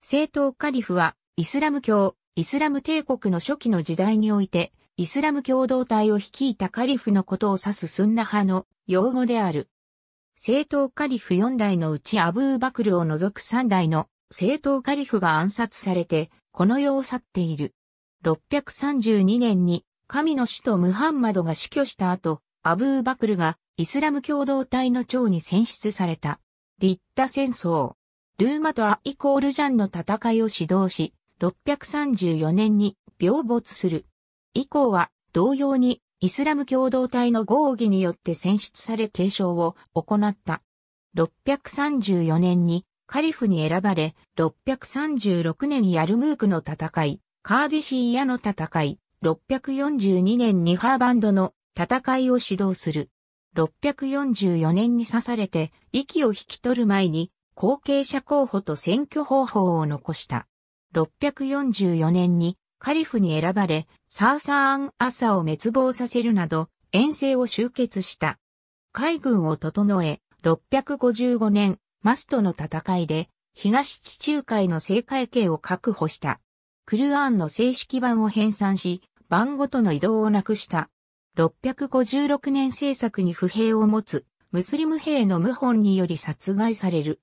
正統カリフは、イスラム教、イスラム帝国の初期の時代において、イスラム共同体を率いたカリフのことを指すスンナ派の用語である。正統カリフ4代のうちアブーバクルを除く3代の正統カリフが暗殺されて、この世を去っている。632年に神の使徒ムハンマドが死去した後、アブーバクルがイスラム共同体の長に選出された。立田戦争。ルーマとアイコールジャンの戦いを指導し、634年に病没する。以降は同様にイスラム共同体の合議によって選出され継承を行った。634年にカリフに選ばれ、636年ヤルムークの戦い、カーディシーヤの戦い、642年にハーバンドの戦いを指導する。644年に刺されて、息を引き取る前に後継者候補と選挙方法を残した。644年にカリフに選ばれ、サーサーン・アサを滅亡させるなど、遠征を終結した。海軍を整え、655年、マストの戦いで、東地中海の正海系を確保した。クルアーンの正式版を編纂し、版ごとの移動をなくした。656年政策に不平を持つ、ムスリム兵の謀反により殺害される。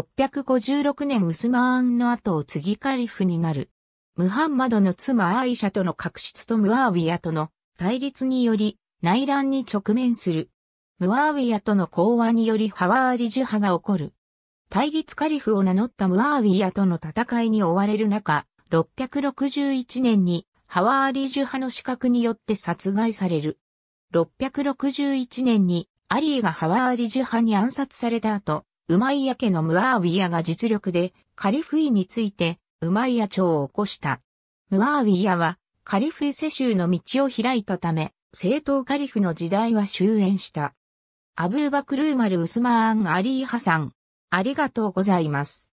656年ウスマーンの後を継ぎカリフになる。ムハンマドの妻アイシャとの確執とムアーウィアとの対立により内乱に直面する。ムアーウィアとの講和によりハワーリジュ派が起こる。対立カリフを名乗ったムアーウィアとの戦いに追われる中、661年にハワーリジュ派の資格によって殺害される。661年にアリーがハワーリジュ派に暗殺された後、ウマイヤ家のムアーウィヤが実力でカリフイについてウマイヤ朝を起こした。ムアーウィヤはカリフイ世襲の道を開いたため、政党カリフの時代は終焉した。アブーバクルーマル・ウスマーン・アリー・ハさん。ありがとうございます。